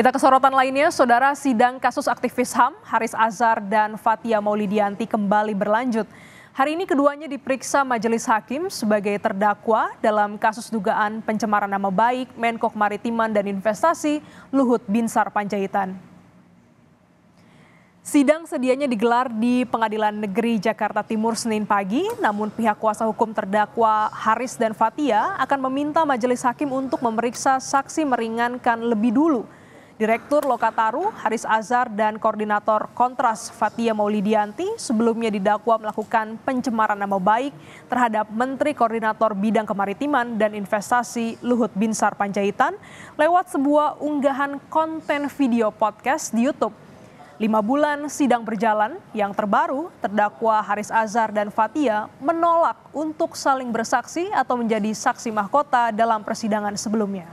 Kita ke lainnya, saudara sidang kasus aktivis HAM Haris Azhar dan Fatia Maulidianti kembali berlanjut. Hari ini keduanya diperiksa majelis hakim sebagai terdakwa dalam kasus dugaan pencemaran nama baik Menko Kemaritiman dan Investasi Luhut Binsar Panjaitan. Sidang sedianya digelar di Pengadilan Negeri Jakarta Timur Senin pagi, namun pihak kuasa hukum terdakwa Haris dan Fatia akan meminta majelis hakim untuk memeriksa saksi meringankan lebih dulu – Direktur Lokataru Haris Azhar dan Koordinator Kontras Fatia Maulidianti sebelumnya didakwa melakukan pencemaran nama baik terhadap Menteri Koordinator Bidang Kemaritiman dan Investasi Luhut Binsar Panjaitan lewat sebuah unggahan konten video podcast di YouTube. Lima bulan sidang berjalan yang terbaru, terdakwa Haris Azhar dan Fatia menolak untuk saling bersaksi atau menjadi saksi mahkota dalam persidangan sebelumnya.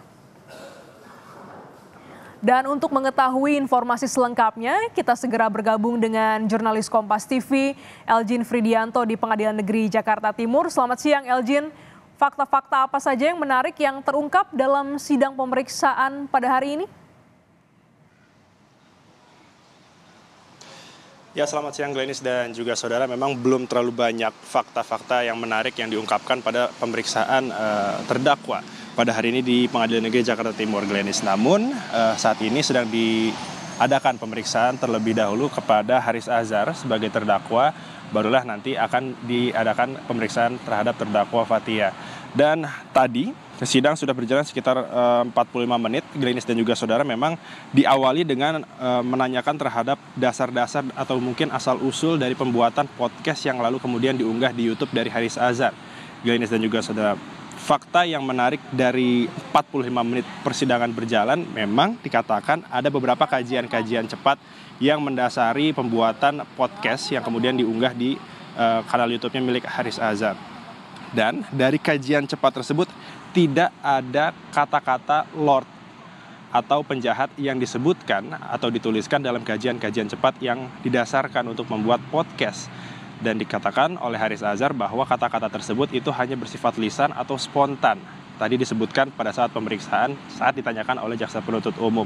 Dan untuk mengetahui informasi selengkapnya, kita segera bergabung dengan jurnalis Kompas TV, Elgin Fridianto di Pengadilan Negeri Jakarta Timur. Selamat siang Elgin. Fakta-fakta apa saja yang menarik yang terungkap dalam sidang pemeriksaan pada hari ini? Ya selamat siang Glenis dan juga saudara. Memang belum terlalu banyak fakta-fakta yang menarik yang diungkapkan pada pemeriksaan uh, terdakwa pada hari ini di Pengadilan Negeri Jakarta Timur Glenis. Namun uh, saat ini sedang diadakan pemeriksaan terlebih dahulu kepada Haris Azhar sebagai terdakwa. Barulah nanti akan diadakan pemeriksaan terhadap terdakwa Fatia. Dan tadi sidang sudah berjalan sekitar eh, uh, 45 menit. Glenis dan juga saudara memang diawali dengan uh, menanyakan terhadap dasar-dasar atau mungkin asal-usul dari pembuatan podcast yang lalu kemudian diunggah di YouTube dari Haris Azhar. Glenis dan juga saudara fakta yang menarik dari 45 menit persidangan berjalan memang dikatakan ada beberapa kajian-kajian cepat yang mendasari pembuatan podcast yang kemudian diunggah di uh, kanal YouTube-nya milik Haris Azhar. Dan dari kajian cepat tersebut tidak ada kata-kata lord atau penjahat yang disebutkan atau dituliskan dalam kajian-kajian cepat yang didasarkan untuk membuat podcast. Dan dikatakan oleh Haris Azhar bahwa kata-kata tersebut itu hanya bersifat lisan atau spontan. Tadi disebutkan pada saat pemeriksaan saat ditanyakan oleh jaksa penuntut umum.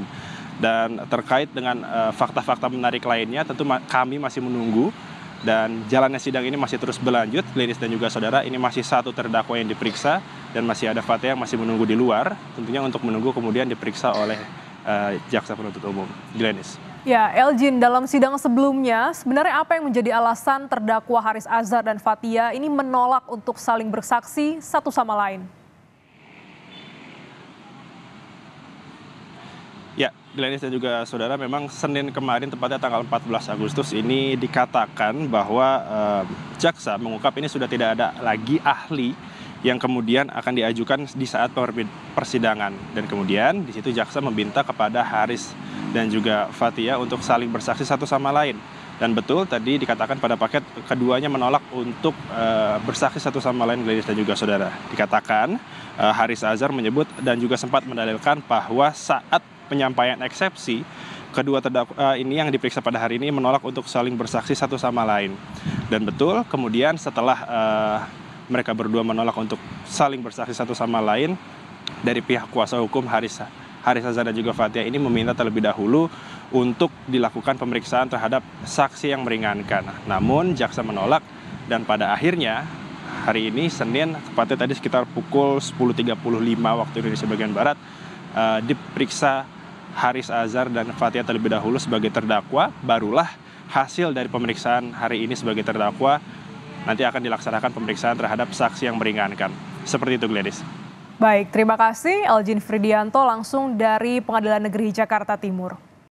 Dan terkait dengan eh, fakta-fakta uh, menarik lainnya tentu ma kami masih menunggu dan jalannya sidang ini masih terus berlanjut. Lenis dan juga saudara, ini masih satu terdakwa yang diperiksa dan masih ada Fatih yang masih menunggu di luar, tentunya untuk menunggu kemudian diperiksa oleh uh, jaksa penuntut umum. Glenis. Ya, Elgin, dalam sidang sebelumnya, sebenarnya apa yang menjadi alasan terdakwa Haris Azhar dan Fatia ini menolak untuk saling bersaksi satu sama lain? Ya, Glenis dan juga saudara memang Senin kemarin tepatnya tanggal 14 Agustus ini dikatakan bahwa eh, jaksa mengungkap ini sudah tidak ada lagi ahli yang kemudian akan diajukan di saat persidangan dan kemudian di situ jaksa meminta kepada Haris dan juga Fatia untuk saling bersaksi satu sama lain dan betul tadi dikatakan pada paket keduanya menolak untuk uh, bersaksi satu sama lain Gladys dan juga saudara. Dikatakan uh, Haris Azhar menyebut dan juga sempat mendalilkan bahwa saat penyampaian eksepsi, kedua terdakwa eh, ini yang diperiksa pada hari ini menolak untuk saling bersaksi satu sama lain. Dan betul, kemudian setelah uh, mereka berdua menolak untuk saling bersaksi satu sama lain, dari pihak kuasa hukum Haris Haris Azhar dan juga Fatia ini meminta terlebih dahulu untuk dilakukan pemeriksaan terhadap saksi yang meringankan. Namun jaksa menolak dan pada akhirnya hari ini Senin tepatnya tadi sekitar pukul 10.35 waktu Indonesia bagian barat uh, diperiksa Haris Azhar dan Fatia terlebih dahulu sebagai terdakwa, barulah hasil dari pemeriksaan hari ini sebagai terdakwa nanti akan dilaksanakan pemeriksaan terhadap saksi yang meringankan. Seperti itu Gladys. Baik, terima kasih Aljin Fridianto langsung dari Pengadilan Negeri Jakarta Timur.